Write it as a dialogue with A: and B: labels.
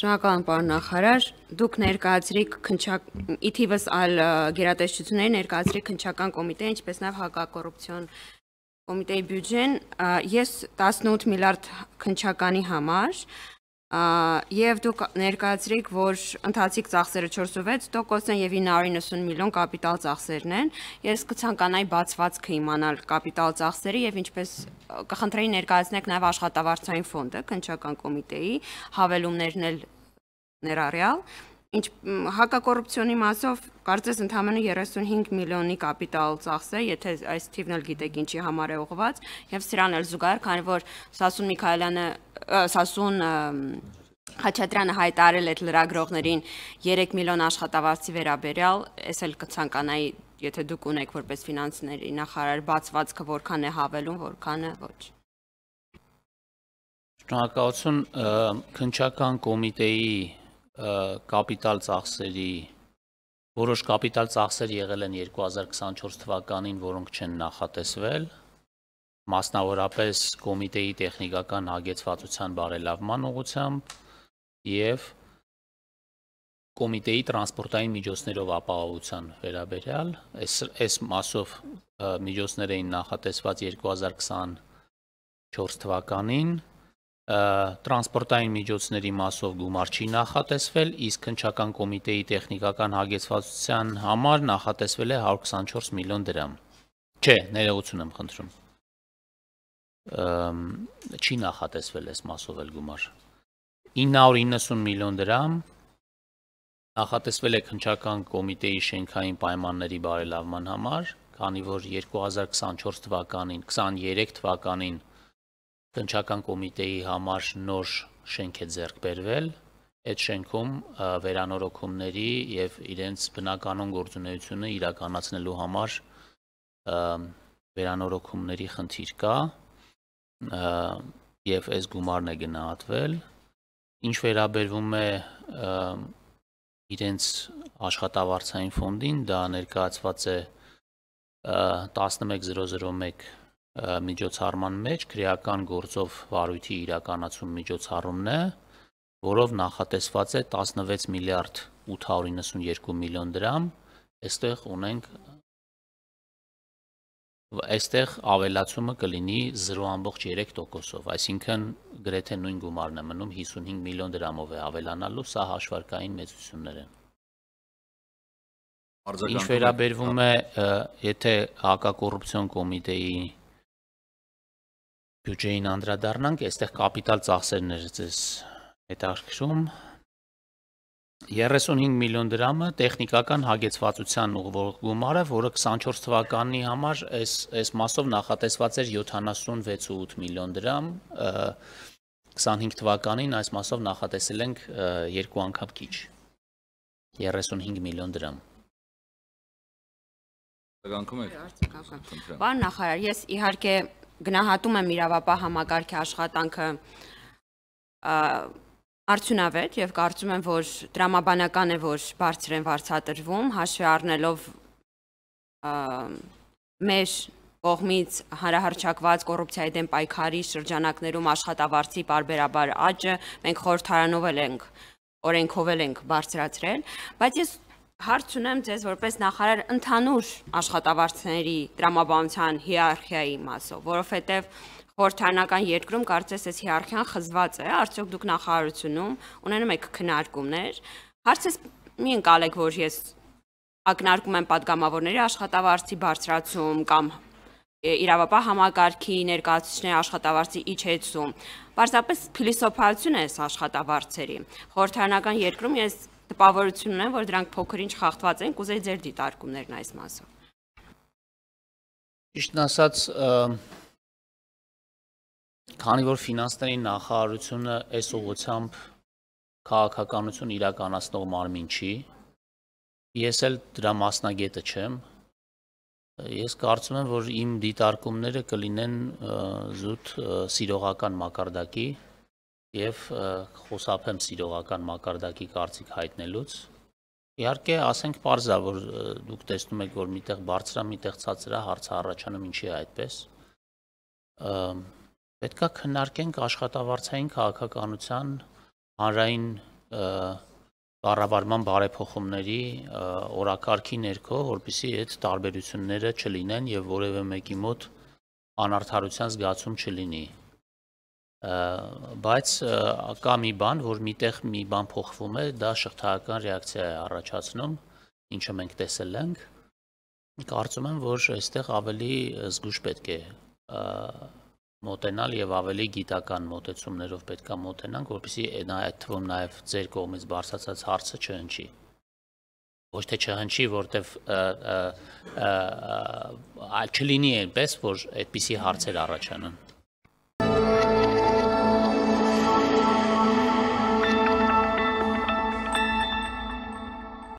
A: Շնորհակալություն, պարոն նախարար։ Դուք ներկայացրիք քնչակ իթիվս այլ գերատեսչությունների ներկայացրիք քնչական կոմիտե, ինչպես նաև հակակոռուպցիոն կոմիտեի բյուջեն։ Ես 18 միլիարդ քնչականի համար Եվ դուք ներկայացրիք, որ ընթացիկ ծախսերը 46% են եւ 990 միլիոն կապիտալ ծախսերն են։ Ես կցանկանայի բացվածքը իմանալ կապիտալ ծախսերի եւ ինչպես կխնդրեի ներկայացնեք նաեւ աշխատավարձային ֆոնդը, քնչական կոմիտեի հավելումներն էլ ներառյալ ինչ հակակոռուպցիոնի մասով կարծես ընդամենը 35 միլիոնի կապիտալ ծախս է, եթե այս թիվն էլ գիտեք ինչի համար է ուղված, եւ սրան էլ զուգահեռ, քանի որ Սասուն Միքայելյանը Սասուն Խաչատրյանը հայտարել այդ լրագրողներին 3 միլիոն աշխատավարձի վերաբերյալ, ես էլ կցանկանայի, եթե դուք ունեք որպես ֆինանսների նախարար բացվածքը որքան է հավելում, որքան է
B: ոչ։ Շնորհակալություն քնչական կոմիտեի կապիտալ ծախսերի որոշ կապիտալ ծախսեր եղել են 2024 թվականին, որոնք չեն նախատեսվել, մասնավորապես կոմիտեի տեխնիկական հագեցվածության բարելավման ուղղությամբ եւ կոմիտեի տրանսպորտային միջոցներով ապահովության վերաբերյալ այս այս մասով միջոցներ էին նախատեսված 2024 թվականին տրանսպորտային միջոցների մասով գումար չի նախատեսվել, իսկ քնչական կոմիտեի տեխնիկական հագեցվածության համար նախատեսվել է 124 միլիոն դրամ։ Չէ, ներողություն եմ խնդրում չի նախատեսվել այս մասով էլ գումար 990 միլիոն դրամ նախատեսվել է քնչական կոմիտեի շենքային պայմանների բարելավման համար, քանի որ 2024 թվականին 23 թվականին քնչական կոմիտեի համար նոր շենք է ձեռք բերվել, այդ շենքում վերանորոգումների եւ իրենց բնականոն գործունեությունը իրականացնելու համար վերանորոգումների խնդիր կա, եւ այս գումարն է գնահատվել։ Ինչ վերաբերվում է իրենց աշխատավարձային ֆոնդին, դա ներկայացված է 11001 միջոցառման մեջ քրեական գործով վարույթի իրականացում միջոցառումն է, որով նախատեսված է 16 միլիարդ 892 միլիոն դրամ, այստեղ ունենք այստեղ ավելացումը կլինի 0.3%-ով, այսինքն գրեթե նույն գումարն է մնում 55 միլիոն դրամով է ավելանալու, սա հաշվարկային մեծություններ են։ Ինչ վերաբերվում է, եթե հակակոռուպցիոն կոմիտեի բյուջեին անդրադառնանք, այստեղ կապիտալ ծախսերն է ձեզ հետաքրքրում, 35 միլիոն դրամը տեխնիկական հագեցվածության ուղղող գումարը, որը 24 թվականի համար այս այս մասով նախատեսված էր 76.8 միլիոն դրամ, 25 թվականին այս մասով նախատեսել ենք երկու անգամ քիչ 35 միլիոն դրամ։ Արտականքում եք։ Պարոն
A: նախարար, ես իհարկե գնահատում եմ իրավապահ համակարգի աշխատանքը արդյունավետ եւ կարծում եմ, որ դրամաբանական է, որ բարձր են վարձատրվում, հաշվի առնելով մեր կողմից հանրահարճակված կոռուպցիայի դեմ պայքարի շրջանակներում աշխատավարձի բարբերաբար աճը մենք խորհրդարանովել ենք, օրենքովել ենք բարձրացրել, բայց ես հարց ունեմ ձեզ որպես նախարար ընդհանուր աշխատավարձների դրամաբանության հիերարխիայի մասով, որովհետև խորհրդարանական երկրում կարծես այս հիարարխիան խզված է, արդյոք դուք նախարարությունում ունենում եք քննարկումներ։ Հարցս մի ընկալեք, որ ես ակնարկում եմ падգամավորների աշխատավարձի բարձրացում կամ իրավապահ համակարգի ներկայացուցիչների աշխատավարձի իջեցում։ Պարզապես փիլիսոփայություն է այս աշխատավարձերի։ Խորհրդարանական երկրում ես տպավորություն ունեմ, որ դրանք փոքրինչ խախտված են, կուզեի ձեր դիտարկումներն այս մասով։
B: Ճիշտն ասած, Քանի որ ֆինանսների նախարարությունը այս ուղությամբ քաղաքականություն իրականացնող մարմին չի, ես էլ դրա մասնագետը չեմ։ Ես կարծում եմ, որ իմ դիտարկումները կլինեն զուտ սիրողական մակարդակի եւ խոսափեմ սիրողական մակարդակի կարծիք հայտնելուց։ Իհարկե, ասենք parza, որ դուք տեսնում եք, որ միտեղ բարձրա, միտեղ ցածրա հարցը առաջանում ինչի է այդպես։ Ա, պետքա քննարկենք աշխատավարձային քաղաքականության հանրային կառավարման բարեփոխումների օրակարգի ներքո, որբիսի այդ տարբերությունները չլինեն եւ որևէ մեկի մոտ անարդարության զգացում չլինի։ Բայց կա մի բան, որ միտեղ մի բան փոխվում է, դա շղթայական ռեակցիա է առաջացնում, ինչը մենք տեսել ենք։ Կարծում եմ, որ այստեղ ավելի զգուշ պետք է մոտենալ եւ ավելի գիտական մոտեցումներով պետքա մոտենանք, որպեսզի այդ թվում նաեւ ձեր կողմից բարձրացած հարցը չհնչի։ Ոչ թե չհնչի, որտեվ այլ չլինի այնպես, որ այդպիսի հարցեր առաջանան։